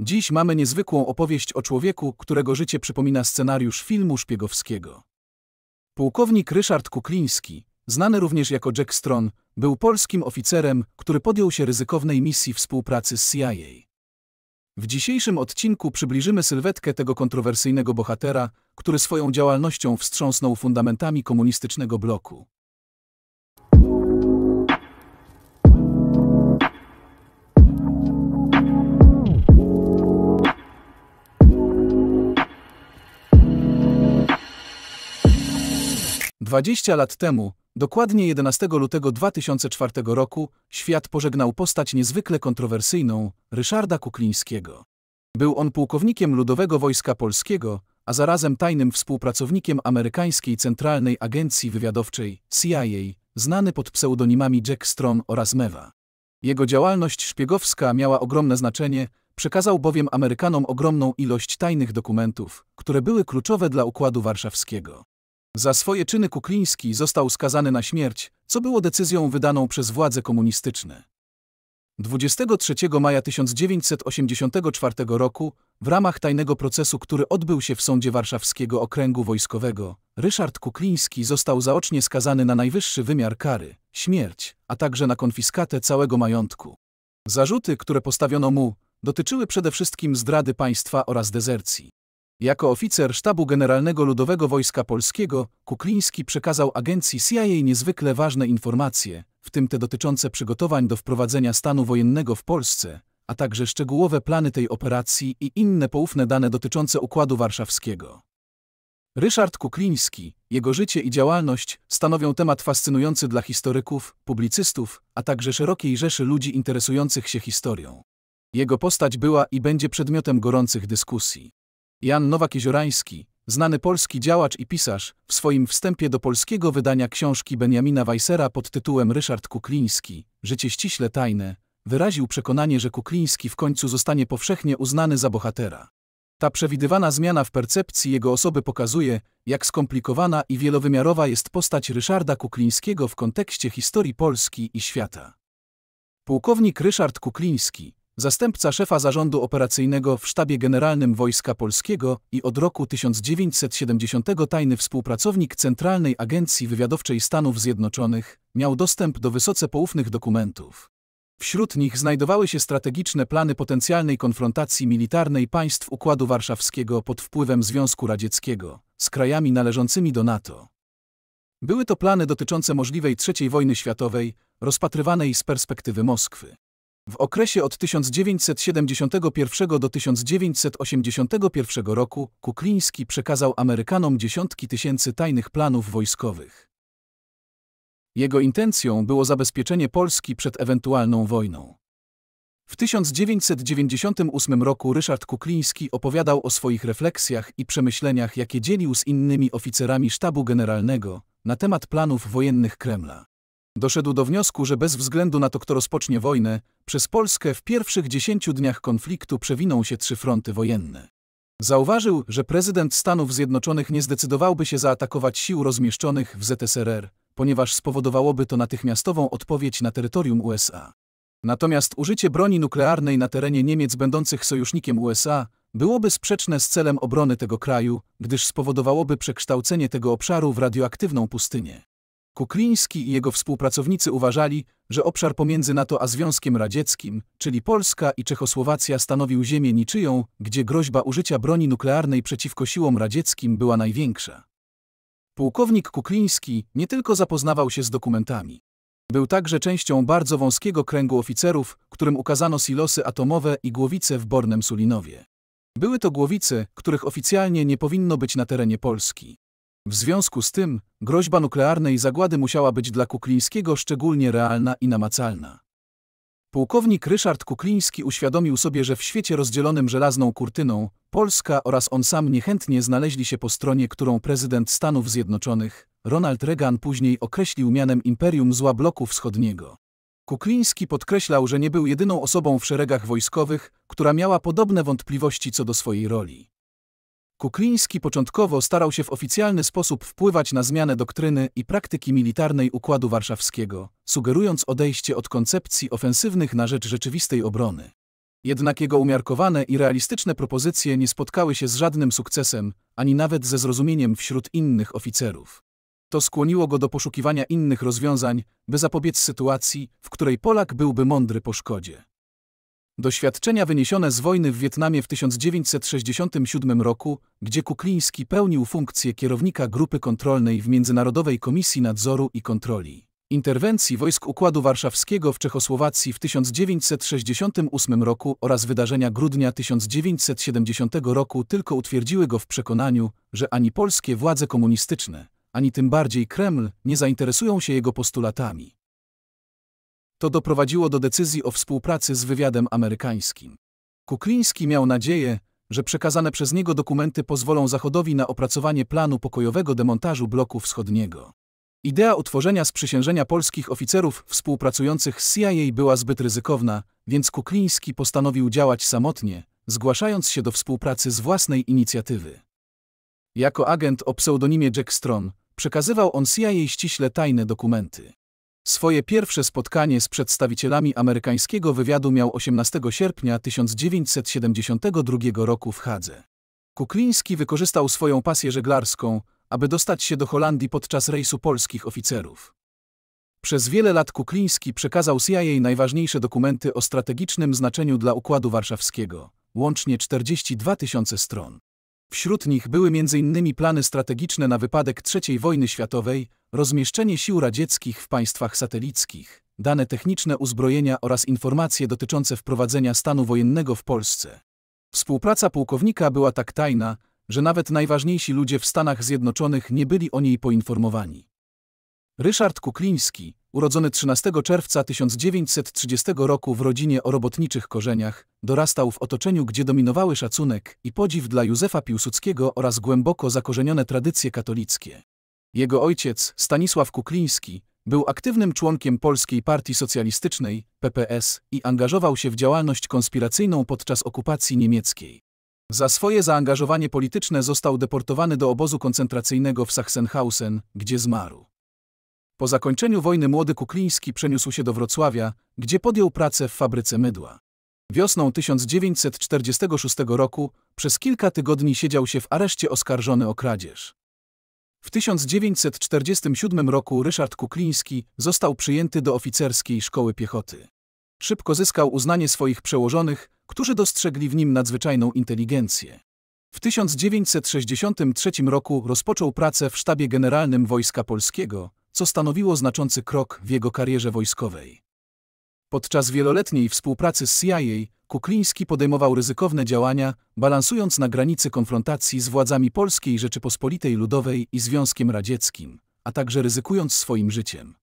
Dziś mamy niezwykłą opowieść o człowieku, którego życie przypomina scenariusz filmu szpiegowskiego. Pułkownik Ryszard Kukliński, znany również jako Jack Stron, był polskim oficerem, który podjął się ryzykownej misji współpracy z CIA. W dzisiejszym odcinku przybliżymy sylwetkę tego kontrowersyjnego bohatera, który swoją działalnością wstrząsnął fundamentami komunistycznego bloku. 20 lat temu, dokładnie 11 lutego 2004 roku, świat pożegnał postać niezwykle kontrowersyjną Ryszarda Kuklińskiego. Był on pułkownikiem Ludowego Wojska Polskiego, a zarazem tajnym współpracownikiem amerykańskiej Centralnej Agencji Wywiadowczej CIA, znany pod pseudonimami Jack Strong oraz Meva. Jego działalność szpiegowska miała ogromne znaczenie, przekazał bowiem Amerykanom ogromną ilość tajnych dokumentów, które były kluczowe dla Układu Warszawskiego. Za swoje czyny Kukliński został skazany na śmierć, co było decyzją wydaną przez władze komunistyczne. 23 maja 1984 roku, w ramach tajnego procesu, który odbył się w Sądzie Warszawskiego Okręgu Wojskowego, Ryszard Kukliński został zaocznie skazany na najwyższy wymiar kary, śmierć, a także na konfiskatę całego majątku. Zarzuty, które postawiono mu, dotyczyły przede wszystkim zdrady państwa oraz dezercji. Jako oficer Sztabu Generalnego Ludowego Wojska Polskiego, Kukliński przekazał agencji CIA niezwykle ważne informacje, w tym te dotyczące przygotowań do wprowadzenia stanu wojennego w Polsce, a także szczegółowe plany tej operacji i inne poufne dane dotyczące Układu Warszawskiego. Ryszard Kukliński, jego życie i działalność stanowią temat fascynujący dla historyków, publicystów, a także szerokiej rzeszy ludzi interesujących się historią. Jego postać była i będzie przedmiotem gorących dyskusji. Jan Nowak-Jeziorański, znany polski działacz i pisarz, w swoim wstępie do polskiego wydania książki Benjamina Weissera pod tytułem Ryszard Kukliński, Życie ściśle tajne, wyraził przekonanie, że Kukliński w końcu zostanie powszechnie uznany za bohatera. Ta przewidywana zmiana w percepcji jego osoby pokazuje, jak skomplikowana i wielowymiarowa jest postać Ryszarda Kuklińskiego w kontekście historii Polski i świata. Pułkownik Ryszard Kukliński, Zastępca szefa zarządu operacyjnego w Sztabie Generalnym Wojska Polskiego i od roku 1970 tajny współpracownik Centralnej Agencji Wywiadowczej Stanów Zjednoczonych, miał dostęp do wysoce poufnych dokumentów. Wśród nich znajdowały się strategiczne plany potencjalnej konfrontacji militarnej państw Układu Warszawskiego pod wpływem Związku Radzieckiego z krajami należącymi do NATO. Były to plany dotyczące możliwej III wojny światowej, rozpatrywanej z perspektywy Moskwy. W okresie od 1971 do 1981 roku Kukliński przekazał Amerykanom dziesiątki tysięcy tajnych planów wojskowych. Jego intencją było zabezpieczenie Polski przed ewentualną wojną. W 1998 roku Ryszard Kukliński opowiadał o swoich refleksjach i przemyśleniach, jakie dzielił z innymi oficerami sztabu generalnego na temat planów wojennych Kremla. Doszedł do wniosku, że bez względu na to, kto rozpocznie wojnę, przez Polskę w pierwszych dziesięciu dniach konfliktu przewiną się trzy fronty wojenne. Zauważył, że prezydent Stanów Zjednoczonych nie zdecydowałby się zaatakować sił rozmieszczonych w ZSRR, ponieważ spowodowałoby to natychmiastową odpowiedź na terytorium USA. Natomiast użycie broni nuklearnej na terenie Niemiec będących sojusznikiem USA byłoby sprzeczne z celem obrony tego kraju, gdyż spowodowałoby przekształcenie tego obszaru w radioaktywną pustynię. Kukliński i jego współpracownicy uważali, że obszar pomiędzy NATO a Związkiem Radzieckim, czyli Polska i Czechosłowacja stanowił ziemię niczyją, gdzie groźba użycia broni nuklearnej przeciwko siłom radzieckim była największa. Pułkownik Kukliński nie tylko zapoznawał się z dokumentami. Był także częścią bardzo wąskiego kręgu oficerów, którym ukazano silosy atomowe i głowice w Bornem Sulinowie. Były to głowice, których oficjalnie nie powinno być na terenie Polski. W związku z tym groźba nuklearnej zagłady musiała być dla Kuklińskiego szczególnie realna i namacalna. Pułkownik Ryszard Kukliński uświadomił sobie, że w świecie rozdzielonym żelazną kurtyną Polska oraz on sam niechętnie znaleźli się po stronie, którą prezydent Stanów Zjednoczonych, Ronald Reagan później określił mianem Imperium Zła Bloku Wschodniego. Kukliński podkreślał, że nie był jedyną osobą w szeregach wojskowych, która miała podobne wątpliwości co do swojej roli. Kukliński początkowo starał się w oficjalny sposób wpływać na zmianę doktryny i praktyki militarnej Układu Warszawskiego, sugerując odejście od koncepcji ofensywnych na rzecz rzeczywistej obrony. Jednak jego umiarkowane i realistyczne propozycje nie spotkały się z żadnym sukcesem, ani nawet ze zrozumieniem wśród innych oficerów. To skłoniło go do poszukiwania innych rozwiązań, by zapobiec sytuacji, w której Polak byłby mądry po szkodzie. Doświadczenia wyniesione z wojny w Wietnamie w 1967 roku, gdzie Kukliński pełnił funkcję kierownika grupy kontrolnej w Międzynarodowej Komisji Nadzoru i Kontroli. Interwencji wojsk Układu Warszawskiego w Czechosłowacji w 1968 roku oraz wydarzenia grudnia 1970 roku tylko utwierdziły go w przekonaniu, że ani polskie władze komunistyczne, ani tym bardziej Kreml nie zainteresują się jego postulatami. To doprowadziło do decyzji o współpracy z wywiadem amerykańskim. Kukliński miał nadzieję, że przekazane przez niego dokumenty pozwolą Zachodowi na opracowanie planu pokojowego demontażu bloku wschodniego. Idea utworzenia sprzysiężenia polskich oficerów współpracujących z CIA była zbyt ryzykowna, więc Kukliński postanowił działać samotnie, zgłaszając się do współpracy z własnej inicjatywy. Jako agent o pseudonimie Jack Stron przekazywał on CIA ściśle tajne dokumenty. Swoje pierwsze spotkanie z przedstawicielami amerykańskiego wywiadu miał 18 sierpnia 1972 roku w Hadze. Kukliński wykorzystał swoją pasję żeglarską, aby dostać się do Holandii podczas rejsu polskich oficerów. Przez wiele lat Kukliński przekazał CIA najważniejsze dokumenty o strategicznym znaczeniu dla Układu Warszawskiego, łącznie 42 tysiące stron. Wśród nich były m.in. plany strategiczne na wypadek III wojny światowej, rozmieszczenie sił radzieckich w państwach satelickich, dane techniczne uzbrojenia oraz informacje dotyczące wprowadzenia stanu wojennego w Polsce. Współpraca pułkownika była tak tajna, że nawet najważniejsi ludzie w Stanach Zjednoczonych nie byli o niej poinformowani. Ryszard Kukliński, urodzony 13 czerwca 1930 roku w rodzinie o robotniczych korzeniach, dorastał w otoczeniu, gdzie dominowały szacunek i podziw dla Józefa Piłsudskiego oraz głęboko zakorzenione tradycje katolickie. Jego ojciec, Stanisław Kukliński, był aktywnym członkiem Polskiej Partii Socjalistycznej, PPS, i angażował się w działalność konspiracyjną podczas okupacji niemieckiej. Za swoje zaangażowanie polityczne został deportowany do obozu koncentracyjnego w Sachsenhausen, gdzie zmarł. Po zakończeniu wojny młody Kukliński przeniósł się do Wrocławia, gdzie podjął pracę w fabryce mydła. Wiosną 1946 roku przez kilka tygodni siedział się w areszcie oskarżony o kradzież. W 1947 roku Ryszard Kukliński został przyjęty do oficerskiej szkoły piechoty. Szybko zyskał uznanie swoich przełożonych, którzy dostrzegli w nim nadzwyczajną inteligencję. W 1963 roku rozpoczął pracę w sztabie generalnym Wojska Polskiego, co stanowiło znaczący krok w jego karierze wojskowej. Podczas wieloletniej współpracy z CIA Kukliński podejmował ryzykowne działania, balansując na granicy konfrontacji z władzami Polskiej Rzeczypospolitej Ludowej i Związkiem Radzieckim, a także ryzykując swoim życiem.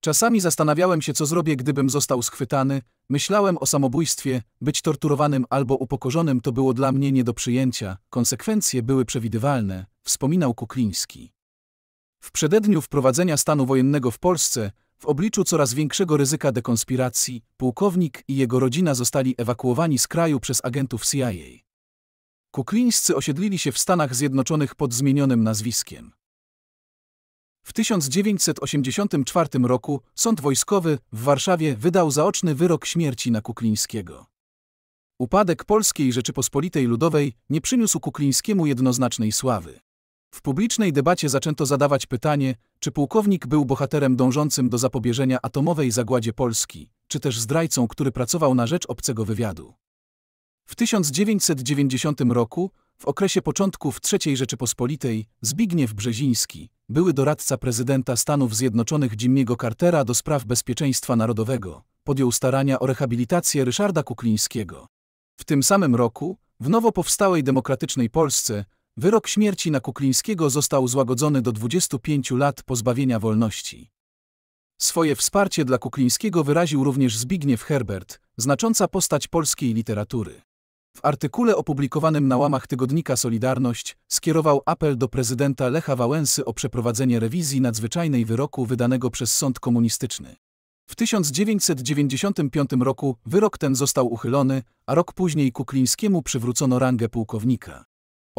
Czasami zastanawiałem się, co zrobię, gdybym został schwytany, myślałem o samobójstwie, być torturowanym albo upokorzonym to było dla mnie nie do przyjęcia, konsekwencje były przewidywalne, wspominał Kukliński. W przededniu wprowadzenia stanu wojennego w Polsce, w obliczu coraz większego ryzyka dekonspiracji, pułkownik i jego rodzina zostali ewakuowani z kraju przez agentów CIA. Kuklińscy osiedlili się w Stanach Zjednoczonych pod zmienionym nazwiskiem. W 1984 roku sąd wojskowy w Warszawie wydał zaoczny wyrok śmierci na Kuklińskiego. Upadek Polskiej Rzeczypospolitej Ludowej nie przyniósł Kuklińskiemu jednoznacznej sławy. W publicznej debacie zaczęto zadawać pytanie, czy pułkownik był bohaterem dążącym do zapobieżenia atomowej zagładzie Polski, czy też zdrajcą, który pracował na rzecz obcego wywiadu. W 1990 roku, w okresie początków III Rzeczypospolitej, Zbigniew Brzeziński, były doradca prezydenta Stanów Zjednoczonych Jimmy'ego Cartera do spraw bezpieczeństwa narodowego, podjął starania o rehabilitację Ryszarda Kuklińskiego. W tym samym roku, w nowo powstałej demokratycznej Polsce, Wyrok śmierci na Kuklińskiego został złagodzony do 25 lat pozbawienia wolności. Swoje wsparcie dla Kuklińskiego wyraził również Zbigniew Herbert, znacząca postać polskiej literatury. W artykule opublikowanym na łamach tygodnika Solidarność skierował apel do prezydenta Lecha Wałęsy o przeprowadzenie rewizji nadzwyczajnej wyroku wydanego przez sąd komunistyczny. W 1995 roku wyrok ten został uchylony, a rok później Kuklińskiemu przywrócono rangę pułkownika.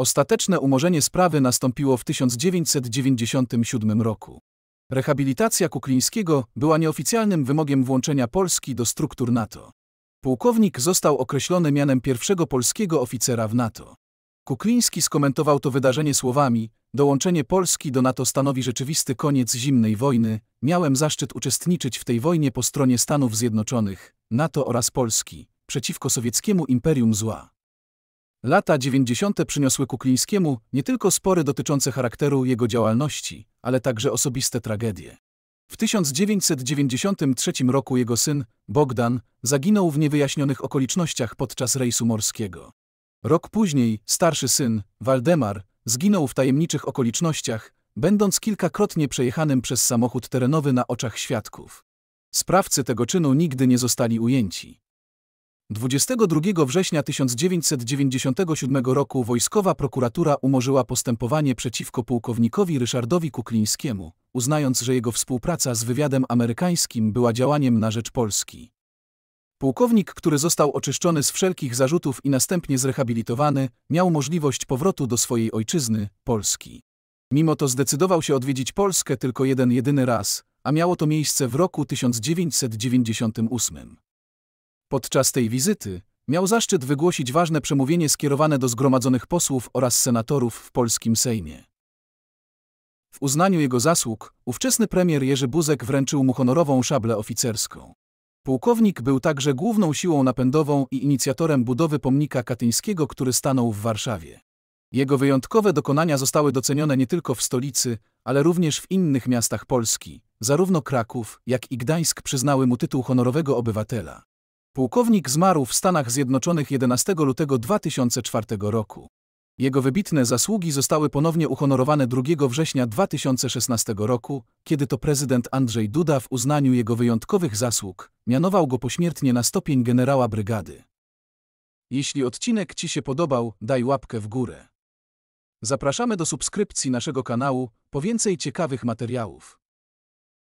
Ostateczne umorzenie sprawy nastąpiło w 1997 roku. Rehabilitacja Kuklińskiego była nieoficjalnym wymogiem włączenia Polski do struktur NATO. Pułkownik został określony mianem pierwszego polskiego oficera w NATO. Kukliński skomentował to wydarzenie słowami: Dołączenie Polski do NATO stanowi rzeczywisty koniec zimnej wojny. Miałem zaszczyt uczestniczyć w tej wojnie po stronie Stanów Zjednoczonych, NATO oraz Polski, przeciwko sowieckiemu imperium zła. Lata 90. przyniosły Kuklińskiemu nie tylko spory dotyczące charakteru jego działalności, ale także osobiste tragedie. W 1993 roku jego syn, Bogdan, zaginął w niewyjaśnionych okolicznościach podczas rejsu morskiego. Rok później starszy syn, Waldemar, zginął w tajemniczych okolicznościach, będąc kilkakrotnie przejechanym przez samochód terenowy na oczach świadków. Sprawcy tego czynu nigdy nie zostali ujęci. 22 września 1997 roku Wojskowa Prokuratura umorzyła postępowanie przeciwko pułkownikowi Ryszardowi Kuklińskiemu, uznając, że jego współpraca z wywiadem amerykańskim była działaniem na rzecz Polski. Pułkownik, który został oczyszczony z wszelkich zarzutów i następnie zrehabilitowany, miał możliwość powrotu do swojej ojczyzny, Polski. Mimo to zdecydował się odwiedzić Polskę tylko jeden jedyny raz, a miało to miejsce w roku 1998. Podczas tej wizyty miał zaszczyt wygłosić ważne przemówienie skierowane do zgromadzonych posłów oraz senatorów w polskim Sejmie. W uznaniu jego zasług ówczesny premier Jerzy Buzek wręczył mu honorową szablę oficerską. Pułkownik był także główną siłą napędową i inicjatorem budowy pomnika katyńskiego, który stanął w Warszawie. Jego wyjątkowe dokonania zostały docenione nie tylko w stolicy, ale również w innych miastach Polski. Zarówno Kraków, jak i Gdańsk przyznały mu tytuł honorowego obywatela. Pułkownik zmarł w Stanach Zjednoczonych 11 lutego 2004 roku. Jego wybitne zasługi zostały ponownie uhonorowane 2 września 2016 roku, kiedy to prezydent Andrzej Duda w uznaniu jego wyjątkowych zasług mianował go pośmiertnie na stopień generała brygady. Jeśli odcinek Ci się podobał, daj łapkę w górę. Zapraszamy do subskrypcji naszego kanału po więcej ciekawych materiałów.